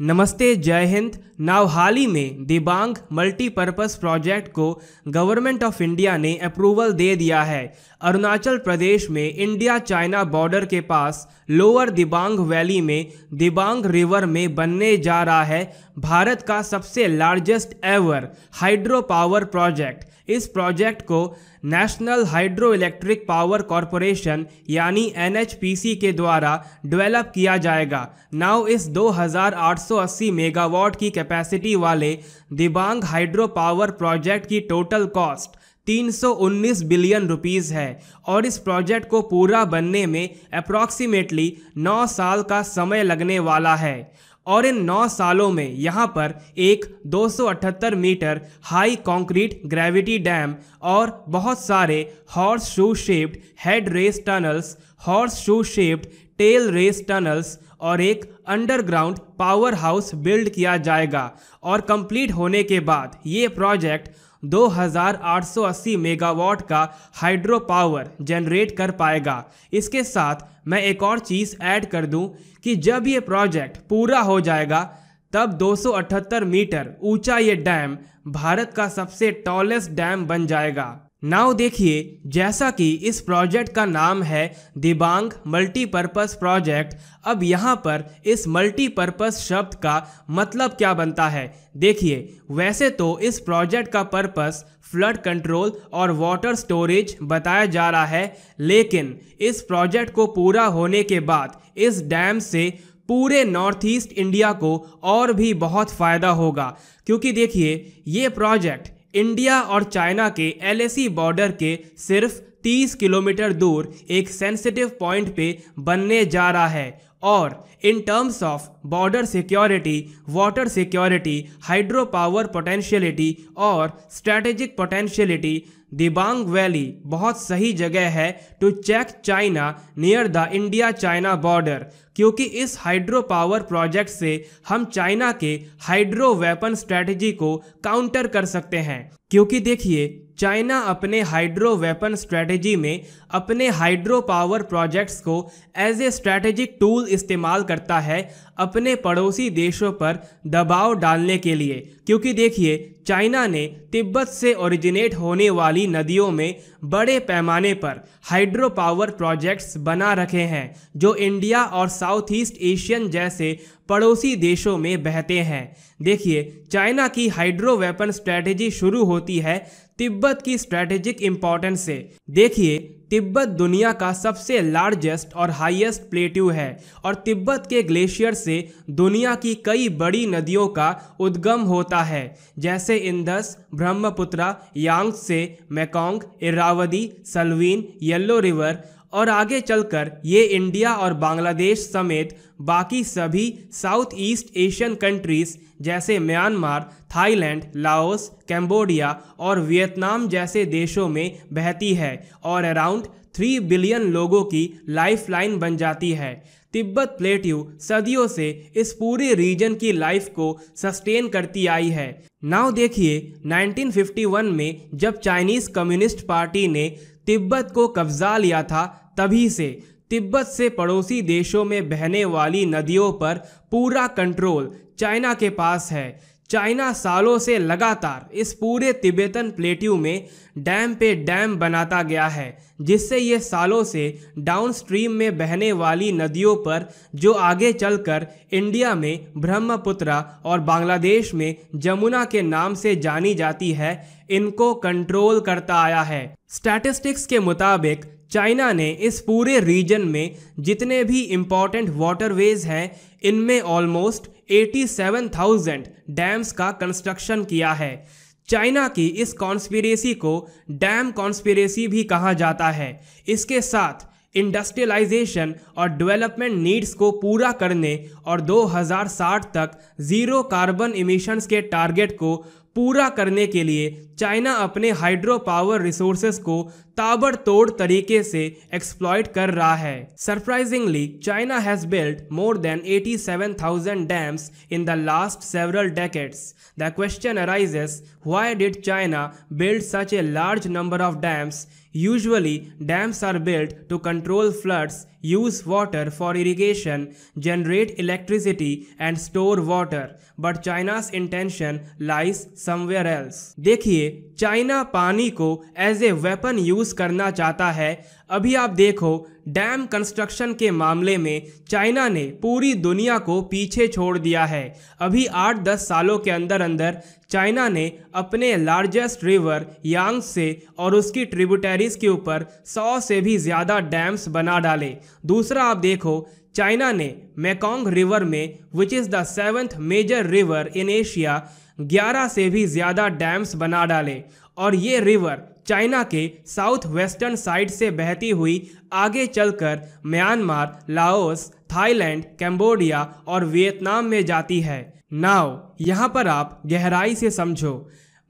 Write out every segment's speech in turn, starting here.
नमस्ते जय हिंद नाव हाल ही में दिबांग मल्टीपर्पज़ प्रोजेक्ट को गवर्नमेंट ऑफ इंडिया ने अप्रूवल दे दिया है अरुणाचल प्रदेश में इंडिया चाइना बॉर्डर के पास लोअर दिबांग वैली में दिबांग रिवर में बनने जा रहा है भारत का सबसे largest ever hydro power project इस प्रोजेक्ट को National Hydroelectric Power Corporation यानी एनएचपीसी के द्वारा डेवलप किया जाएगा नाव इस 2880 मेगावाट की कैपेसिटी वाले दिबांग हाइड्रो पावर प्रोजेक्ट की टोटल कॉस्ट 319 बिलियन रुपीस है और इस प्रोजेक्ट को पूरा बनने में अप्रॉक्सीमेटली 9 साल का समय लगने वाला है और इन नौ सालों में यहाँ पर एक 278 metre high concrete gravity dam और बहुत सारे horse shoe shaped head race tunnels horse shoe shaped tail race tunnels और एक अंडरग्राउंड पावर हाउस बिल्ड किया जाएगा और कंप्लीट होने के बाद ये प्रोजेक्ट 2880 मेगावाट का हाइड्रो पावर जनरेट कर पाएगा इसके साथ मैं एक और चीज़ ऐड कर दूं कि जब ये प्रोजेक्ट पूरा हो जाएगा तब 278 मीटर ऊंचा ये डैम भारत का सबसे टॉलेस्ट डैम बन जाएगा नाउ देखिए जैसा कि इस प्रोजेक्ट का नाम है दिबांग मल्टीपर्पस प्रोजेक्ट अब यहाँ पर इस मल्टीपर्पस शब्द का मतलब क्या बनता है देखिए वैसे तो इस प्रोजेक्ट का पर्पस फ्लड कंट्रोल और वाटर स्टोरेज बताया जा रहा है लेकिन इस प्रोजेक्ट को पूरा होने के बाद इस डैम से पूरे नॉर्थ ईस्ट इंडिया को और भी बहुत फ़ायदा होगा क्योंकि देखिए ये प्रोजेक्ट इंडिया और चाइना के एलएसी बॉर्डर के सिर्फ 30 किलोमीटर दूर एक सेंसिटिव पॉइंट पे बनने जा रहा है और in terms of border security water security hydro power potentiality और स्ट्रेटेजिक पोटेंशियलिटी दिबांग वैली बहुत सही जगह है to check China near the India China border क्योंकि इस हाइड्रो पावर प्रोजेक्ट से हम चाइना के हाइड्रो वेपन स्ट्रेटजी को काउंटर कर सकते हैं क्योंकि देखिए चाइना अपने हाइड्रो वेपन स्ट्रेटेजी में अपने हाइड्रो पावर प्रोजेक्ट्स को एज ए स्ट्रेटेजिक टूल इस्तेमाल करता है अपने पड़ोसी देशों पर दबाव डालने के लिए क्योंकि देखिए चाइना ने तिब्बत से ओरिजिनेट होने वाली नदियों में बड़े पैमाने पर हाइड्रो पावर प्रोजेक्ट्स बना रखे हैं जो इंडिया और साउथ ईस्ट एशियन जैसे पड़ोसी देशों में बहते हैं देखिए चाइना की हाइड्रो वेपन स्ट्रैटेजी शुरू होती है तिब्बत की स्ट्रैटेजिक इम्पोर्टेंस से देखिए तिब्बत दुनिया का सबसे लार्जेस्ट और हाईएस्ट प्लेट्यू है और तिब्बत के ग्लेशियर से दुनिया की कई बड़ी नदियों का उद्गम होता है जैसे Indus Brahmaputra Yangtze Mekong Irrawaddy Salween Yellow River और आगे चलकर ये इंडिया और बांग्लादेश समेत बाकी सभी साउथ ईस्ट एशियन कंट्रीज़ जैसे म्यांमार थाईलैंड लाओस कैम्बोडिया और वियतनाम जैसे देशों में बहती है और अराउंड थ्री बिलियन लोगों की लाइफलाइन बन जाती है तिब्बत प्लेट्यू सदियों से इस पूरे रीजन की लाइफ को सस्टेन करती आई है नाव देखिए 1951 में जब चाइनीज़ कम्युनिस्ट पार्टी ने तिब्बत को कब्जा लिया था तभी से तिब्बत से पड़ोसी देशों में बहने वाली नदियों पर पूरा कंट्रोल चाइना के पास है चाइना सालों से लगातार इस पूरे तिब्बतन प्लेट्यू में डैम पे डैम बनाता गया है जिससे ये सालों से डाउन स्ट्रीम में बहने वाली नदियों पर जो आगे चलकर इंडिया में ब्रह्मपुत्रा और बांग्लादेश में जमुना के नाम से जानी जाती है इनको कंट्रोल करता आया है स्टैटिस्टिक्स के मुताबिक चाइना ने इस पूरे रीजन में जितने भी इम्पॉर्टेंट वाटरवेज हैं इनमें ऑलमोस्ट 87,000 डैम्स का कंस्ट्रक्शन किया है चाइना की इस कॉन्स्पिरेसी को डैम कॉन्स्पिरेसी भी कहा जाता है इसके साथ इंडस्ट्रियलाइजेशन और डेवलपमेंट नीड्स को पूरा करने और 2060 तक ज़ीरो कार्बन इमिशंस के टारगेट को पूरा करने के लिए चाइना अपने हाइड्रो पावर रिसोर्सेस को ताबड़तोड़ तरीके से एक्सप्लॉयट कर रहा है surprisingly China has built more than 87,000 dams in the last several decades the question arises why did China build such a large number of dams usually dams are build to control floods use water for irrigation, generate electricity, and store water. But China's intention lies somewhere else. देखिए China पानी को as a weapon use करना चाहता है अभी आप देखो dam construction के मामले में चाइना ने पूरी दुनिया को पीछे छोड़ दिया है अभी आठ दस सालों के अंदर अंदर चाइना ने अपने लार्जेस्ट रिवर यांग से और उसकी ट्रिब्यूटरीज के ऊपर सौ से भी ज़्यादा डैम्स बना डाले दूसरा आप देखो चाइना ने मेकोंग रिवर में which is the seventh major river in Asia 11 से भी ज़्यादा डैम्स बना डाले और ये रिवर चाइना के साउथ वेस्टर्न साइड से बहती हुई आगे चलकर म्यांमार लाओस थाईलैंड कैम्बोडिया और वियतनाम में जाती है नाव यहाँ पर आप गहराई से समझो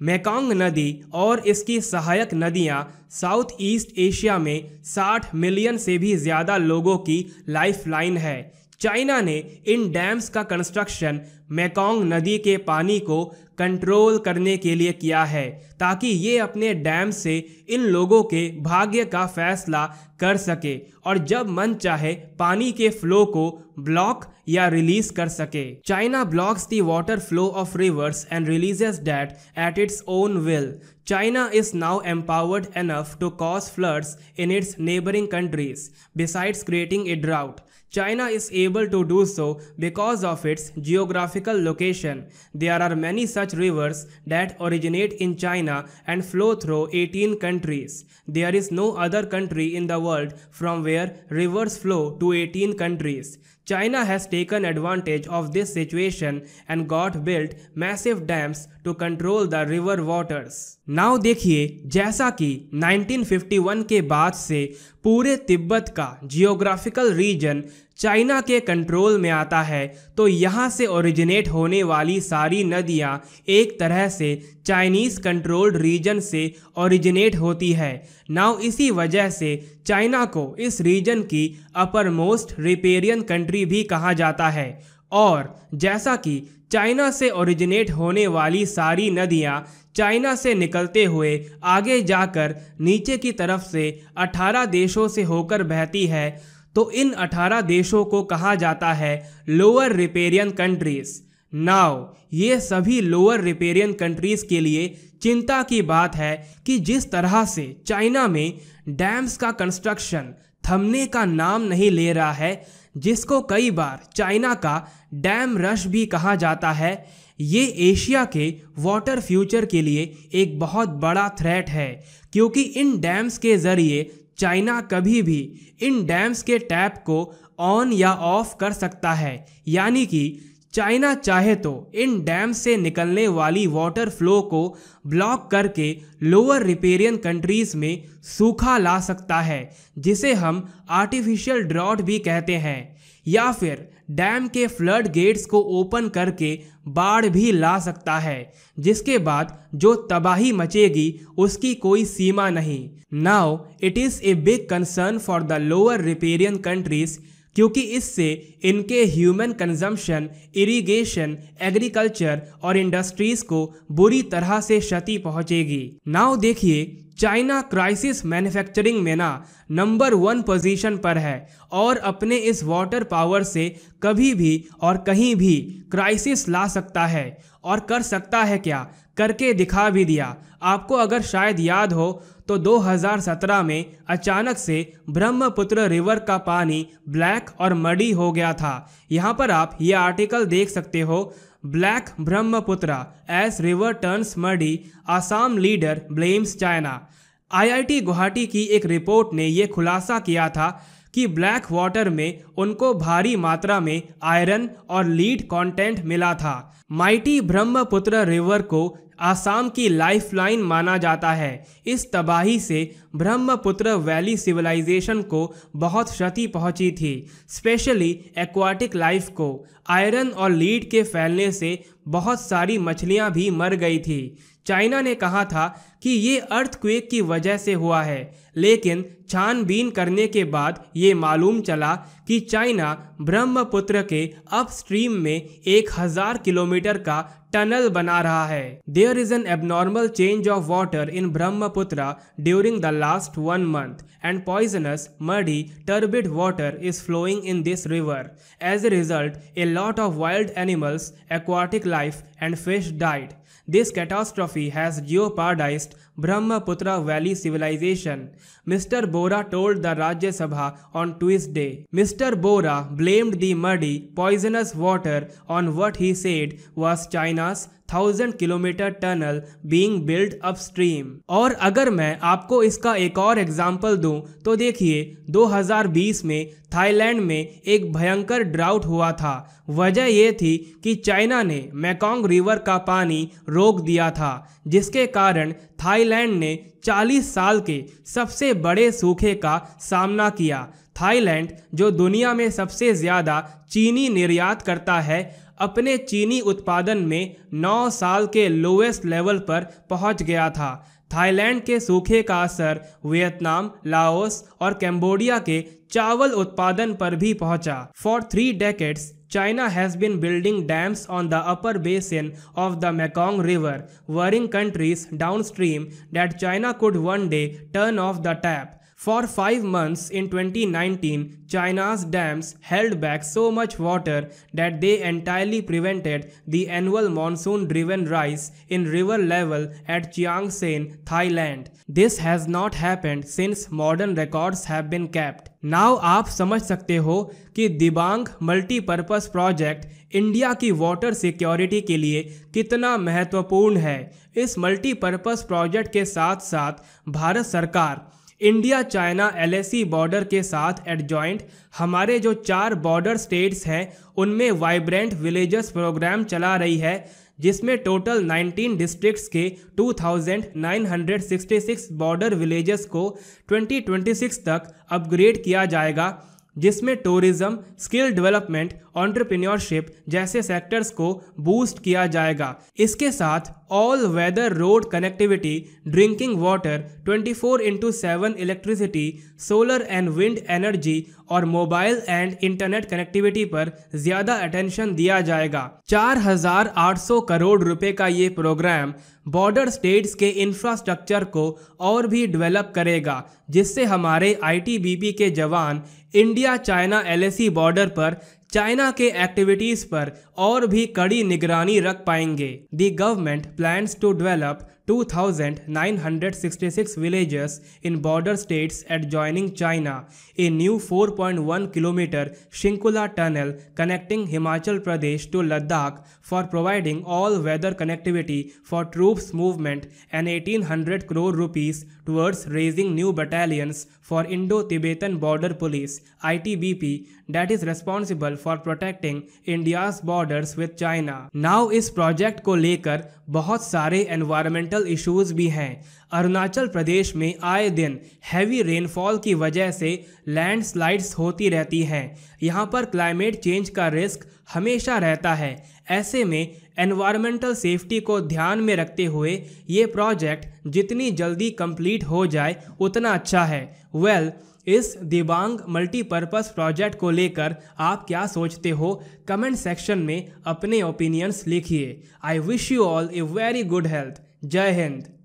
मेकोंग नदी और इसकी सहायक नदियां साउथ ईस्ट एशिया में 60 मिलियन से भी ज़्यादा लोगों की लाइफलाइन है चाइना ने इन डैम्स का कंस्ट्रक्शन मेकोंग नदी के पानी को कंट्रोल करने के लिए किया है ताकि ये अपने डैम से इन लोगों के भाग्य का फैसला कर सके और जब मन चाहे पानी के फ्लो को ब्लॉक या रिलीज कर सके China blocks the water flow of rivers and release that at its own will China is now empowered enough to cause floods in its neighbouring countries besides creating a drought China is able to do so because of its geography geographical location, there are many such rivers that originate in China and flow through 18 countries. There is no other country in the world from where rivers flow to 18 countries. China has taken advantage of this situation and got built massive dams to control the river waters. Now, देखिए जैसा कि 1951 के बाद से पूरे तिब्बत का geographical region China के control में आता है तो यहाँ से ओरिजिनेट होने वाली सारी नदियाँ एक तरह से चाइनीज़ कंट्रोल्ड रीजन से ओरिजिनेट होती है नाउ इसी वजह से चाइना को इस रीजन की अपर मोस्ट रिपेरियन कंट्री भी कहा जाता है और जैसा कि चाइना से ओरिजिनेट होने वाली सारी नदियाँ चाइना से निकलते हुए आगे जाकर नीचे की तरफ से 18 देशों से होकर बहती है तो इन 18 देशों को कहा जाता है लोअर रिपेरियन कंट्रीज नाव ये सभी लोअर रिपेरियन कंट्रीज के लिए चिंता की बात है कि जिस तरह से चाइना में डैम्स का कंस्ट्रक्शन थमने का नाम नहीं ले रहा है जिसको कई बार चाइना का डैम रश भी कहा जाता है ये एशिया के वाटर फ्यूचर के लिए एक बहुत बड़ा थ्रेट है क्योंकि इन डैम्स के ज़रिए चाइना कभी भी इन डैम्स के टैप को ऑन या ऑफ कर सकता है यानी कि चाइना चाहे तो इन डैम से निकलने वाली वाटर फ्लो को ब्लॉक करके लोअर रिपेरियन कंट्रीज में सूखा ला सकता है जिसे हम आर्टिफिशियल ड्रॉट भी कहते हैं या फिर डैम के फ्लड गेट्स को ओपन करके बाढ़ भी ला सकता है जिसके बाद जो तबाही मचेगी उसकी कोई सीमा नहीं now it is a big concern for the lower riparian countries क्योंकि इससे इनके ह्यूमन कंजम्पशन इरिगेशन एग्रीकल्चर और इंडस्ट्रीज को बुरी तरह से क्षति पहुंचेगी नाव देखिए चाइना क्राइसिस मैन्युफैक्चरिंग में ना नंबर वन पोजीशन पर है और अपने इस वाटर पावर से कभी भी और कहीं भी क्राइसिस ला सकता है और कर सकता है क्या करके दिखा भी दिया आपको अगर शायद याद हो तो 2017 में अचानक से ब्रह्मपुत्र रिवर का पानी ब्लैक और मडी हो गया था यहाँ पर आप ये आर्टिकल देख सकते हो black Brahmaputra as river turns muddy Assam leader blames China IIT Guwahati की एक रिपोर्ट ने यह खुलासा किया था कि ब्लैक वाटर में उनको भारी मात्रा में आयरन और लीड कंटेंट मिला था माइटी ब्रह्मपुत्र रिवर को आसाम की लाइफलाइन माना जाता है इस तबाही से ब्रह्मपुत्र वैली सिविलाइजेशन को बहुत क्षति पहुंची थी स्पेशली एक्वाटिक लाइफ को आयरन और लीड के फैलने से बहुत सारी मछलियां भी मर गई थी चाइना ने कहा था कि ये अर्थक्वेक की वजह से हुआ है लेकिन छानबीन करने के बाद ये मालूम चला कि चाइना ब्रह्मपुत्र के अपस्ट्रीम में एक हजार किलोमीटर का टनल बना रहा है there is an abnormal change of water in Brahmaputra during the last one month and poisonous muddy turbid water is flowing in this river as a result a lot of wild animals aquatic life and fish died This catastrophe has jeopardized Brahmaputra Valley civilization. Mr. Bora told the Rajya Sabha on Tuesday. Mr. Bora blamed the muddy, poisonous water on what he said was China's thousand kilometre tunnel being build upstream और अगर मैं आपको इसका एक और example दूं तो देखिए 2020 में थाईलैंड में एक भयंकर ड्राउट हुआ था वजह यह थी कि चाइना ने मैकोंग रिवर का पानी रोक दिया था जिसके कारण थाईलैंड ने 40 साल के सबसे बड़े सूखे का सामना किया थाईलैंड जो दुनिया में सबसे ज़्यादा चीनी निर्यात करता है अपने चीनी उत्पादन में 9 साल के लोएस्ट लेवल पर पहुंच गया था थाईलैंड के सूखे का असर वियतनाम लाओस और कैम्बोडिया के चावल उत्पादन पर भी पहुंचा for three decades China has been building dams on the upper basin of the Mekong river worrying countries downstream that China could one day turn off the tap For five months in 2019, China's dams held back so much water that they entirely prevented the annual monsoon driven rise in river level at Chiang Saen, Thailand. This has not happened since modern records have been kept. Now आप समझ सकते हो कि Dibang multipurpose project India की water security के लिए कितना महत्वपूर्ण है इस मल्टीपर्पज़ प्रोजेक्ट के साथ साथ भारत सरकार इंडिया चाइना एलएसी बॉर्डर के साथ एडजॉइंट हमारे जो चार बॉर्डर स्टेट्स हैं उनमें वाइब्रेंट विलेजेस प्रोग्राम चला रही है जिसमें टोटल 19 डिस्ट्रिक्ट्स के 2,966 बॉर्डर विलेजेस को 2026 तक अपग्रेड किया जाएगा जिसमें टूरिज्म स्किल डेवलपमेंट ऑन्टरप्रीनियोरशिप जैसे सेक्टर्स को बूस्ट किया जाएगा इसके साथ all weather road connectivity, drinking water, 24 into 7 electricity, solar and wind energy और मोबाइल एंड इंटरनेट कनेक्टिविटी पर ज्यादा अटेंशन दिया जाएगा 4,800 करोड़ रुपए का ये प्रोग्राम बॉर्डर स्टेट्स के इंफ्रास्ट्रक्चर को और भी डेवलप करेगा जिससे हमारे आईटीबीपी के जवान इंडिया चाइना एलएसी बॉर्डर पर चाइना के एक्टिविटीज पर और भी कड़ी निगरानी रख पाएंगे the government plans to develop 2,966 villages in border states adjoining China, a new 4.1 kilometer Shinkula tunnel connecting Himachal Pradesh to Ladakh for providing all-weather connectivity for troops movement and 1800 crore rupees towards raising new battalions for Indo-Tibetan Border Police ITBP that is responsible for protecting India's borders with China. Now इस project को लेकर बहुत सारे environmental vital issues भी हैं अरुणाचल प्रदेश में आए दिन हैवी रेनफॉल की वजह से लैंडस्लाइड्स होती रहती हैं यहाँ पर क्लाइमेट चेंज का रिस्क हमेशा रहता है ऐसे में एनवायरमेंटल सेफ्टी को ध्यान में रखते हुए ये प्रोजेक्ट जितनी जल्दी कंप्लीट हो जाए उतना अच्छा है वेल well, इस दिबांग मल्टीपर्पज़ प्रोजेक्ट को लेकर आप क्या सोचते हो कमेंट सेक्शन में अपने ओपिनियंस लिखिए I wish you all a very good health जय हिंद